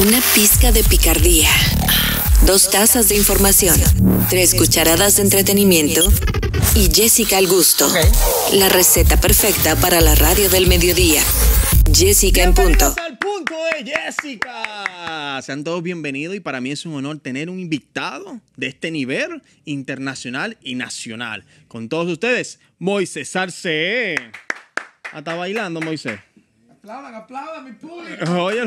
Una pizca de picardía. Dos tazas de información. Tres cucharadas de entretenimiento. Y Jessica al gusto. La receta perfecta para la radio del mediodía. Jessica en punto. al punto de Jessica. Sean todos bienvenidos y para mí es un honor tener un invitado de este nivel internacional y nacional. Con todos ustedes, Moisés Arcee. Ah, Hasta bailando, Moisés. Aplaudan, aplaudan, mi público. Oye,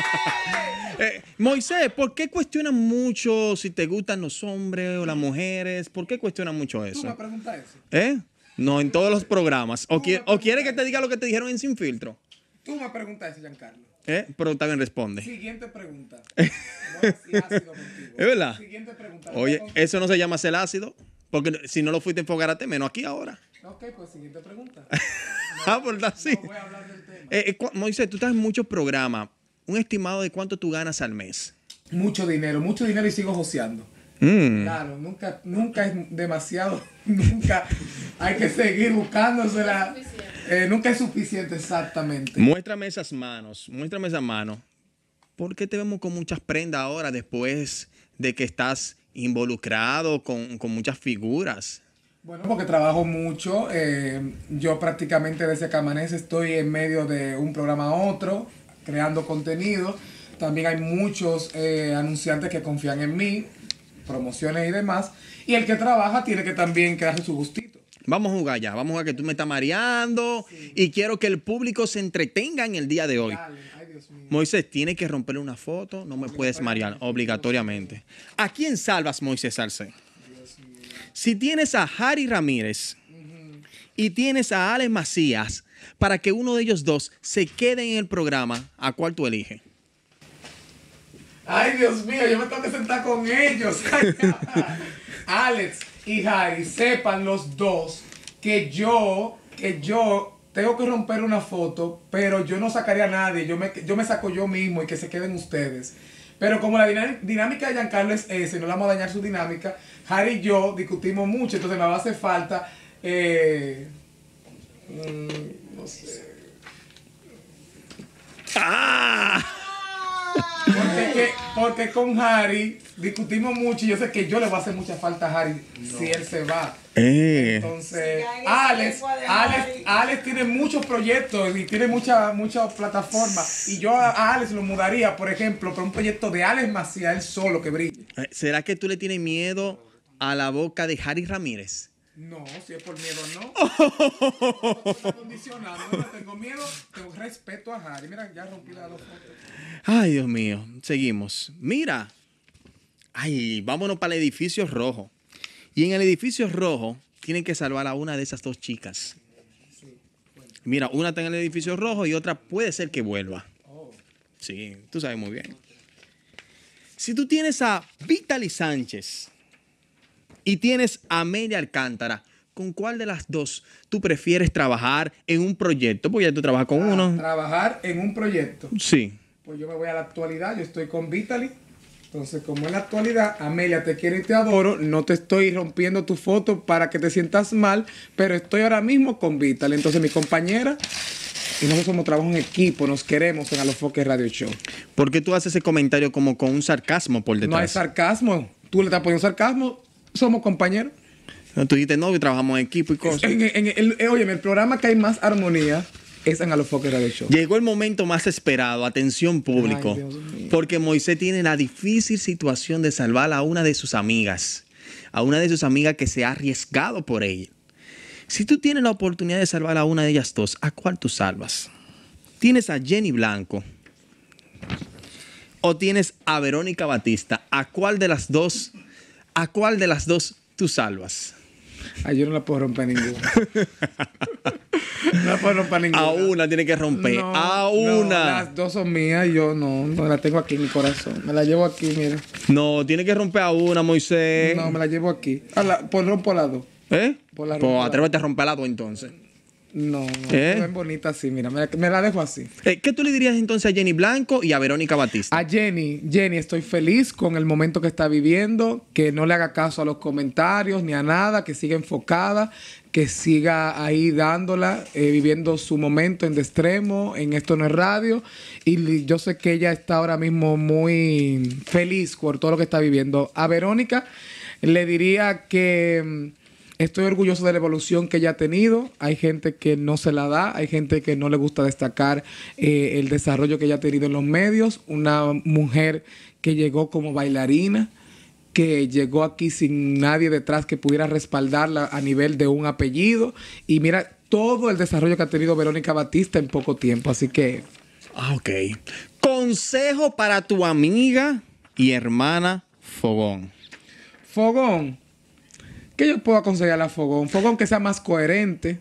eh, Moisés, ¿por qué cuestionan mucho si te gustan los hombres o las mujeres? ¿Por qué cuestionan mucho eso? ¿Tú me preguntas eso? ¿Eh? No, en todos los programas. ¿O, quieres quiere que te diga lo que te dijeron en Sin Filtro? Tú me preguntas eso, Giancarlo. ¿Eh? Pero también responde. Siguiente pregunta. no, ácido ¿Es verdad? Siguiente pregunta. Oye, ¿eso no se llama ser ácido? Porque si no lo fuiste a enfocarte, menos aquí ahora. Ok, pues siguiente pregunta. ah, a hablar del tema. Eh, eh, Moisés, tú estás en muchos programas. Un estimado de cuánto tú ganas al mes. Mucho dinero, mucho dinero y sigo joseando. Mm. Claro, nunca, nunca es demasiado, nunca hay que seguir buscándosela. Eh, nunca es suficiente, exactamente. Muéstrame esas manos, muéstrame esas manos. ¿Por qué te vemos con muchas prendas ahora después de que estás involucrado con, con muchas figuras? Bueno, porque trabajo mucho. Eh, yo prácticamente desde que amanece estoy en medio de un programa a otro, creando contenido. También hay muchos eh, anunciantes que confían en mí, promociones y demás. Y el que trabaja tiene que también quedarse su gustito. Vamos a jugar ya, vamos a jugar que tú me estás mareando y quiero que el público se entretenga en el día de hoy. Moisés, tiene que romper una foto, no me puedes marear, obligatoriamente. ¿A quién salvas, Moisés Arce? Si tienes a Harry Ramírez y tienes a Alex Macías, para que uno de ellos dos se quede en el programa, ¿a cuál tú eliges? Ay, Dios mío, yo me tengo que sentar con ellos. Alex y Harry, sepan los dos que yo, que yo tengo que romper una foto, pero yo no sacaría a nadie. Yo me, yo me saco yo mismo y que se queden ustedes. Pero como la dinámica de Giancarlo es esa, y no le vamos a dañar su dinámica, Harry y yo discutimos mucho, entonces me va a hacer falta, eh, mm, no sé. ¡Ah! Porque, con Harry discutimos mucho y yo sé que yo le voy a hacer mucha falta a Harry si él se va. Eh. Entonces, Alex, tiene muchos proyectos y tiene muchas muchas plataformas. Y yo a Alex lo mudaría, por ejemplo, para un proyecto de Alex Macías, él solo que brille. Eh, ¿Será que tú le tienes miedo a la boca de Harry Ramírez? No, si es por miedo no. tengo miedo, tengo respeto a Harry. Mira, ya rompí dos fotos. Ay, Dios mío, seguimos. Mira. Ay, vámonos para el edificio rojo. Y en el edificio rojo tienen que salvar a una de esas dos chicas. Mira, una está en el edificio rojo y otra puede ser que vuelva. Sí, tú sabes muy bien. Si tú tienes a Vitali Sánchez y tienes a Amelia Alcántara, ¿con cuál de las dos tú prefieres trabajar en un proyecto? Pues ya tú trabajas con ah, uno. Trabajar en un proyecto. Sí. Pues yo me voy a la actualidad, yo estoy con Vitali. Entonces, como en la actualidad, Amelia, te quiero y te adoro, no te estoy rompiendo tu foto para que te sientas mal, pero estoy ahora mismo con Vital. Entonces, mi compañera y nosotros somos trabajo en equipo, nos queremos en Alofoque Radio Show. ¿Por qué tú haces ese comentario como con un sarcasmo por detrás? No hay sarcasmo. Tú le estás poniendo sarcasmo, somos compañeros. No, tú dijiste, no, y trabajamos en equipo y cosas. Oye, en, en, el, eh, el programa que hay más armonía es en Show. Llegó el momento más esperado, atención público, porque Moisés tiene la difícil situación de salvar a una de sus amigas, a una de sus amigas que se ha arriesgado por ella. Si tú tienes la oportunidad de salvar a una de ellas dos, ¿a cuál tú salvas? ¿Tienes a Jenny Blanco? ¿O tienes a Verónica Batista? ¿A cuál de las dos? ¿A cuál de las dos tú salvas? Ay, yo no la puedo romper ninguna. No puedo romper ninguna. A una tiene que romper. a una. las dos son mías yo no, no la tengo aquí en mi corazón. Me la llevo aquí, mira. No, tiene que romper a una, Moisés. No, me la llevo aquí. Ah, a por rompo a las dos. ¿Eh? Por la pues atrévete a romper a la dos entonces. No, no es ¿Eh? bonita así, mira, me la, dejo así. Eh, ¿Qué tú le dirías entonces a Jenny Blanco y a Verónica Batista? A Jenny, Jenny, estoy feliz con el momento que está viviendo, que no le haga caso a los comentarios ni a nada, que siga enfocada, que siga ahí dándola, eh, viviendo su momento en de extremo, en Esto no es radio. Y yo sé que ella está ahora mismo muy feliz por todo lo que está viviendo. A Verónica le diría que mm, estoy orgulloso de la evolución que ella ha tenido. Hay gente que no se la da, hay gente que no le gusta destacar eh, el desarrollo que ella ha tenido en los medios. Una mujer que llegó como bailarina, que llegó aquí sin nadie detrás que pudiera respaldarla a nivel de un apellido. Y mira todo el desarrollo que ha tenido Verónica Batista en poco tiempo. Así que. Ah, ok. Consejo para tu amiga y hermana Fogón. Fogón ¿Qué yo puedo conseguir a Fogón. Un Fogón que sea más coherente,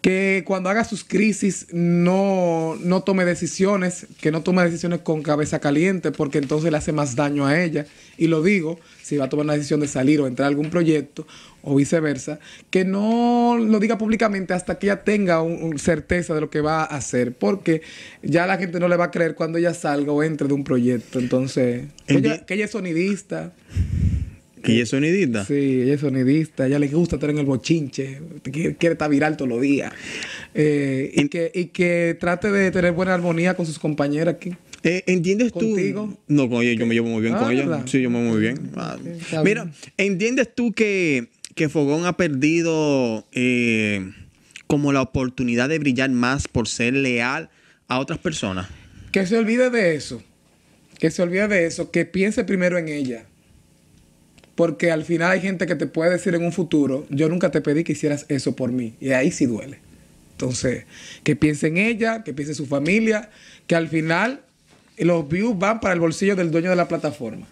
que cuando haga sus crisis no, no tome decisiones, que no tome decisiones con cabeza caliente, porque entonces le hace más daño a ella. Y lo digo, si va a tomar una decisión de salir o entrar a algún proyecto o viceversa, que no lo diga públicamente hasta que ella tenga certeza de lo que va a hacer, porque ya la gente no le va a creer cuando ella salga o entre de un proyecto. Entonces, ella, que ella es sonidista. Que ella es sonidista. Sí, ella es sonidista. Ella le gusta estar en el bochinche. Quiere, estar viral todos los días. Eh, y, que, que trate de tener buena armonía con sus compañeras aquí. Eh, ¿Entiendes tú? No, con yo me llevo muy bien con ella. Sí, yo me llevo muy bien. Ah, mira, ¿entiendes tú que, Fogón ha perdido eh, como la oportunidad de brillar más por ser leal a otras personas? Que se olvide de eso. Que se olvide de eso. Que piense primero en ella porque al final hay gente que te puede decir en un futuro, yo nunca te pedí que hicieras eso por mí. Y ahí sí duele. Entonces, que piense en ella, que piense en su familia, que al final los views van para el bolsillo del dueño de la plataforma.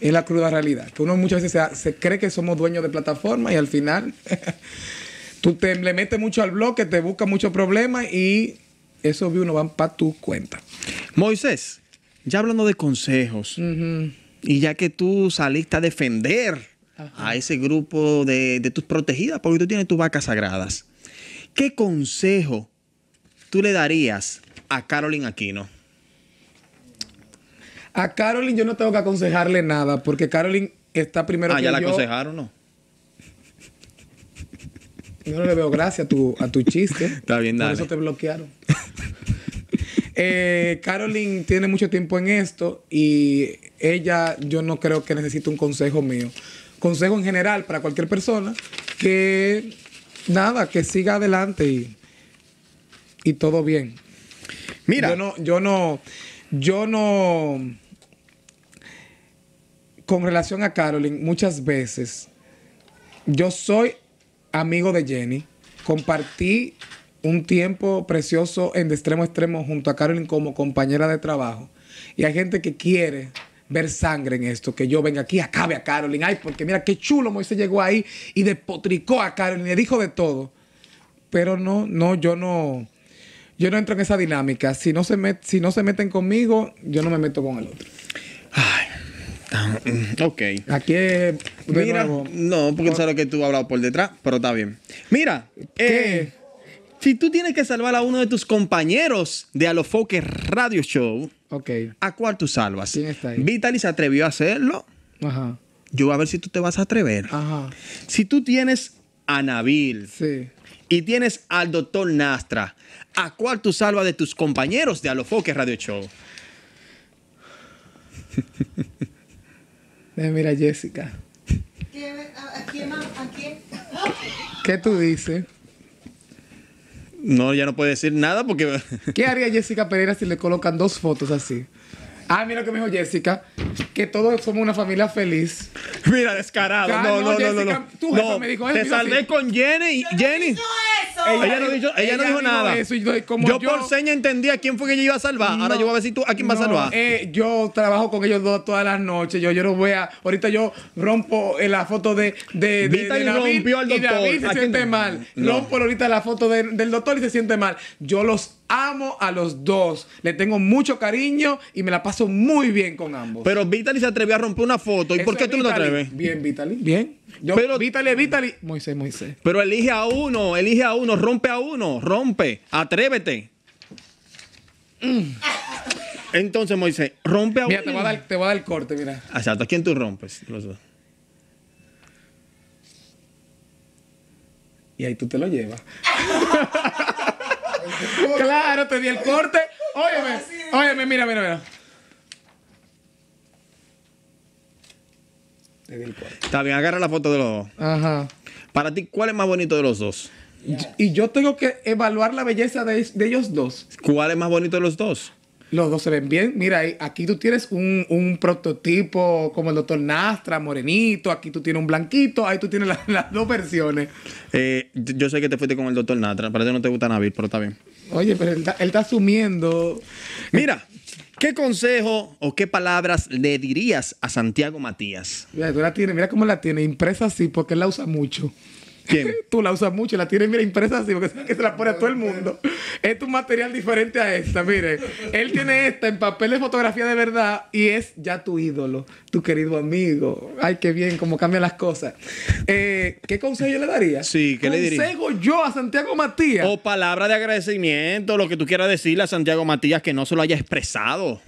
Es la cruda realidad. Que uno muchas veces se, cree que somos dueños de plataforma y al final tú te, le metes mucho al bloque, te buscas muchos problemas y esos views no van para tu cuenta. Moisés, ya hablando de consejos. Y ya que tú saliste a defender a ese grupo de, tus protegidas, porque tú tienes tus vacas sagradas, ¿qué consejo tú le darías a Carolyn Aquino? A Carolyn yo no tengo que aconsejarle nada, porque Carolyn está primero ah, ya la aconsejaron, ¿no? Yo no le veo gracia a tu, a tu chiste. Está bien, dale. Por eso te bloquearon. Carolyn eh, Caroline tiene mucho tiempo en esto y ella, yo no creo que necesite un consejo mío. Consejo en general para cualquier persona que nada, que siga adelante y, y todo bien. Mira. Yo no, yo no, yo no. Con relación a Caroline, muchas veces yo soy amigo de Jenny. Compartí un tiempo precioso en De Extremo a Extremo junto a Carolyn como compañera de trabajo. Y hay gente que quiere ver sangre en esto, que yo venga aquí, acabe a Carolyn. Ay, porque mira qué chulo Moisés llegó ahí y despotricó a Carolyn, le dijo de todo. Pero no, no, yo no, yo no entro en esa dinámica. Si no se, meten conmigo, yo no me meto con el otro. Ay. Mm, ok. Aquí Mira, no, porque que tú has hablado por detrás, pero está bien. Mira, Eh, si tú tienes que salvar a uno de tus compañeros de Alofoque Radio Show, ¿a cuál tú salvas? ¿Quién está se atrevió a hacerlo. Ajá. Yo voy a ver si tú te vas a atrever. Ajá. Si tú tienes a Nabil y tienes al doctor Nastra, ¿a cuál tú salvas de tus compañeros de Alofoque Radio Show? Eh, mira, Jessica. ¿A quién? ¿A quién? ¿Qué tú dices? No, ya no puede decir nada porque. ¿Qué haría Jessica Pereira si le colocan dos fotos así? Ah, mira lo que me dijo Jessica, que todos somos una familia feliz. Mira, descarado. Ah, no, no, no, no, Tú me dijo, te salvé con Jenny. Jenny. Ella, no, dijo, ella no dijo, nada. yo, como yo, por seña entendía quién fue que ella iba a salvar. Ahora yo voy a ver si tú a quién vas a salvar. Eh, yo trabajo con ellos dos todas las noches. Yo, yo los voy a. Ahorita yo rompo eh, la foto de. de, de, rompió al doctor. Y David se siente mal. Rompo ahorita la foto del doctor y se siente mal. Yo los amo a los dos. Le tengo mucho cariño y me la paso muy bien con ambos. Pero Vitali se atrevió a romper una foto. ¿Y por qué tú no te atreves? Bien, Vitali. Bien. Yo, pero, Vitali, Vitali. Moisés, Moisés. Pero elige a uno, elige a uno, rompe a uno, rompe. Atrévete. Mm. Entonces, Moisés, rompe a uno. Mira, te va a dar, el corte, mira. Ah, exacto. ¿A quién tú rompes? Los dos. Y ahí tú te lo llevas. claro, te di el corte. Óyeme, óyeme, mira, mira, mira. Te di el corte. Está bien, agarra la foto de los dos. Ajá. Para ti, ¿cuál es más bonito de los dos? Y yo tengo que evaluar la belleza de, de ellos dos. ¿Cuál es más bonito de los dos? Los dos se ven bien. Mira, aquí tú tienes un, prototipo como el doctor Nastra, morenito. Aquí tú tienes un blanquito. Ahí tú tienes las dos versiones. Eh, yo sé que te fuiste con el doctor Nastra. Parece que no te gusta Navir pero está bien. Oye, pero él, está asumiendo. Mira, ¿Qué consejo o qué palabras le dirías a Santiago Matías? Mira, tú la tienes, mira cómo la tiene, impresa así, porque él la usa mucho. Tú la usas mucho la tienes, mira, impresa así, porque que se la pone a todo el mundo. Es un material diferente a esta, mire. Él tiene esta en papel de fotografía de verdad y es ya tu ídolo, tu querido amigo. Ay, qué bien, cómo cambian las cosas. Eh, ¿Qué consejo le daría? Sí, ¿qué le diría? ¿Consejo yo a Santiago Matías? O palabra de agradecimiento, lo que tú quieras decirle a Santiago Matías que no se lo haya expresado.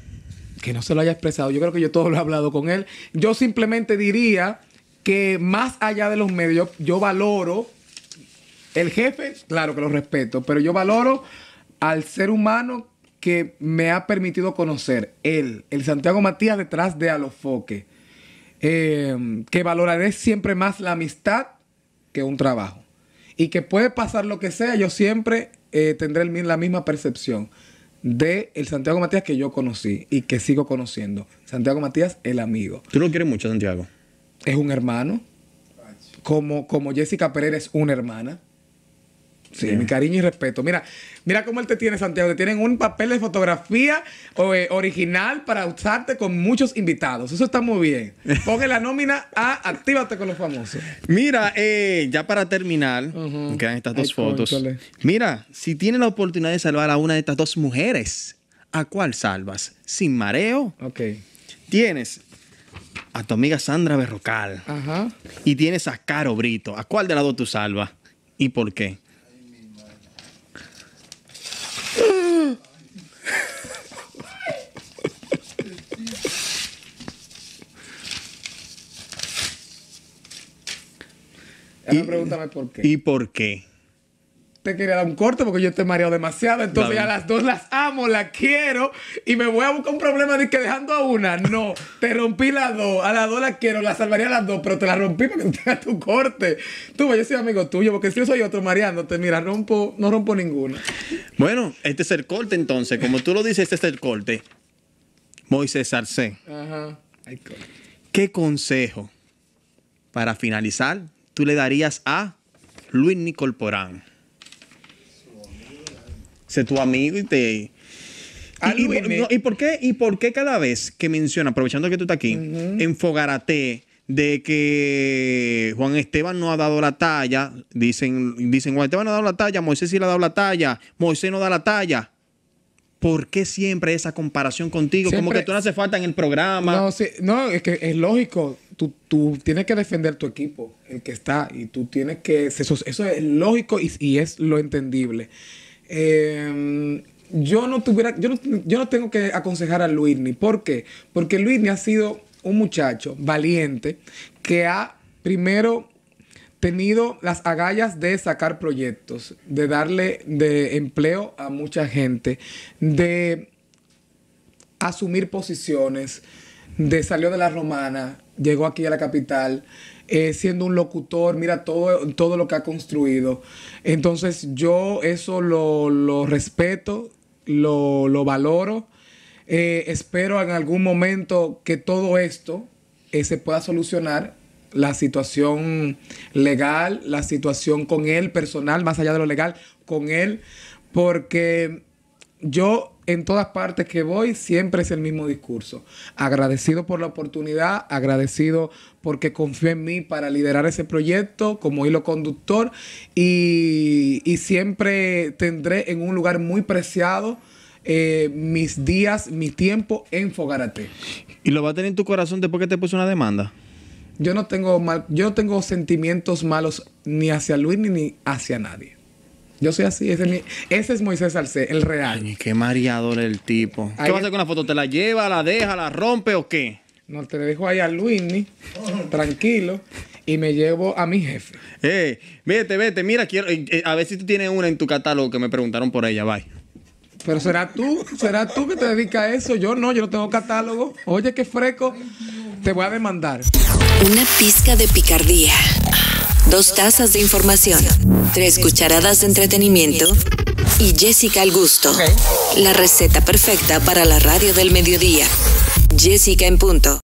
Que no se lo haya expresado. Yo creo que yo todo lo he hablado con él. Yo simplemente diría que más allá de los medios, yo, valoro el jefe, claro que lo respeto, pero yo valoro al ser humano que me ha permitido conocer, él, el Santiago Matías detrás de Alofoque, eh, que valoraré siempre más la amistad que un trabajo. Y que puede pasar lo que sea, yo siempre eh, tendré la misma percepción de el Santiago Matías que yo conocí y que sigo conociendo. Santiago Matías, el amigo. ¿Tú lo quieres mucho, Santiago? es un hermano. Como, como Jessica Pereira es una hermana. Sí, mi cariño y respeto. Mira, mira cómo él te tiene, Santiago. Te tienen un papel de fotografía eh, original para usarte con muchos invitados. Eso está muy bien. Ponga la nómina a Actívate con los famosos. Mira, eh, ya para terminar, quedan estas dos fotos. Mira, si tienes la oportunidad de salvar a una de estas dos mujeres, ¿a cuál salvas? Sin mareo. Ok. Tienes a tu amiga Sandra Berrocal. Ajá. Y tienes a Caro Brito. ¿A cuál de lado tú salvas? ¿Y por qué? Y, pregúntame por qué. ¿Y por qué? te quería dar un corte porque yo estoy mareado demasiado. Entonces a las dos las amo, las quiero y me voy a buscar un problema de que dejando a una. No, te rompí las dos. A las dos las quiero, las salvaría a las dos, pero te las rompí porque que tú tu corte. Tú, yo soy amigo tuyo porque si yo soy otro mareándote, mira, rompo, no rompo ninguna. Bueno, este es el corte entonces. Como tú lo dices, este es el corte. Moisés Arce. Ajá. ¿Qué consejo para finalizar tú le darías a Luis Nicol Porán? Sé tu amigo y te... Ah, y, por qué, ¿Y por qué cada vez que menciona, aprovechando que tú estás aquí, enfogarate de que Juan Esteban no ha dado la talla? Dicen, dicen, Juan Esteban no ha dado la talla, Moisés sí le ha dado la talla, Moisés no da la talla. ¿Por qué siempre esa comparación contigo? Como que tú no hace falta en el programa. No, es que es lógico. Tú, tienes que defender tu equipo, el que está, y tú tienes que... Eso, es lógico y es lo entendible. Em, yo no tuviera, yo no, tengo que aconsejar a ni ¿Por qué? Porque ni ha sido un muchacho valiente que ha primero tenido las agallas de sacar proyectos, de darle de empleo a mucha gente, de asumir posiciones, de salió de la romana, llegó aquí a la capital. Eh, siendo un locutor, mira todo, todo lo que ha construido. Entonces yo eso lo, respeto, lo, valoro. Eh, espero en algún momento que todo esto eh, se pueda solucionar, la situación legal, la situación con él, personal, más allá de lo legal, con él, porque yo en todas partes que voy siempre es el mismo discurso. Agradecido por la oportunidad, agradecido porque confió en mí para liderar ese proyecto como hilo conductor y, siempre tendré en un lugar muy preciado. Eh, mis días, mi tiempo en Fogarate. ¿Y lo va a tener en tu corazón después que te puse una demanda? Yo no tengo mal, yo no tengo sentimientos malos ni hacia Luis ni hacia nadie. Yo soy así, ese es, Moisés Salcé, el real. Ay, qué mareador el tipo. ¿Qué va a hacer con la foto? ¿Te la lleva, la deja, la rompe o qué? No, te la dejo ahí a Luini, tranquilo, y me llevo a mi jefe. Eh, vete, vete, mira, quiero, eh, eh, a ver si tú tienes una en tu catálogo que me preguntaron por ella, bye. Pero será tú, será tú que te dedicas a eso. Yo no, yo no tengo catálogo. Oye, qué freco Te voy a demandar. Una pizca de picardía Dos tazas de información, tres cucharadas de entretenimiento y Jessica al gusto. La receta perfecta para la radio del mediodía. Jessica en punto.